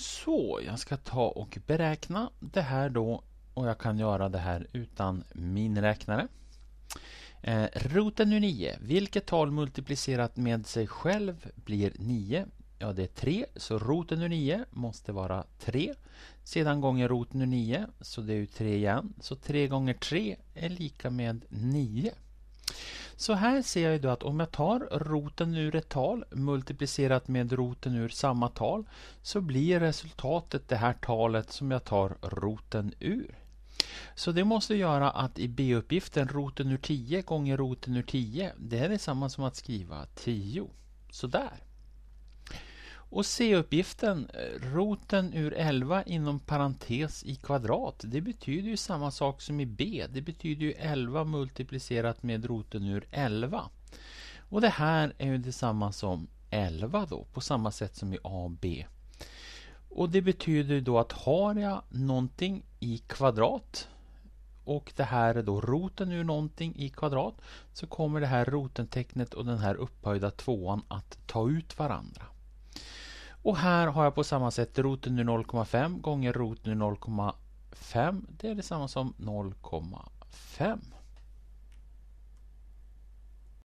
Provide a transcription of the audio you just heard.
Så, jag ska ta och beräkna det här då och jag kan göra det här utan min räknare. Eh, roten ur 9. Vilket tal multiplicerat med sig själv blir 9? Ja, det är 3, så roten ur 9 måste vara 3. Sedan gånger roten ur 9, så det är ju 3 igen. Så 3 gånger 3 är lika med 9. Så här ser jag då att om jag tar roten ur ett tal multiplicerat med roten ur samma tal så blir resultatet det här talet som jag tar roten ur. Så det måste göra att i B-uppgiften roten ur 10 gånger roten ur 10 det är detsamma som att skriva 10. Sådär. Och C-uppgiften, eh, roten ur 11 inom parentes i kvadrat, det betyder ju samma sak som i B. Det betyder ju 11 multiplicerat med roten ur 11. Och det här är ju detsamma som 11 då, på samma sätt som i A och B. Och det betyder då att har jag någonting i kvadrat och det här är då roten ur någonting i kvadrat så kommer det här rotentecknet och den här upphöjda tvåan att ta ut varandra. Och här har jag på samma sätt roten ur 0,5 gånger roten ur 0,5. Det är detsamma som 0,5.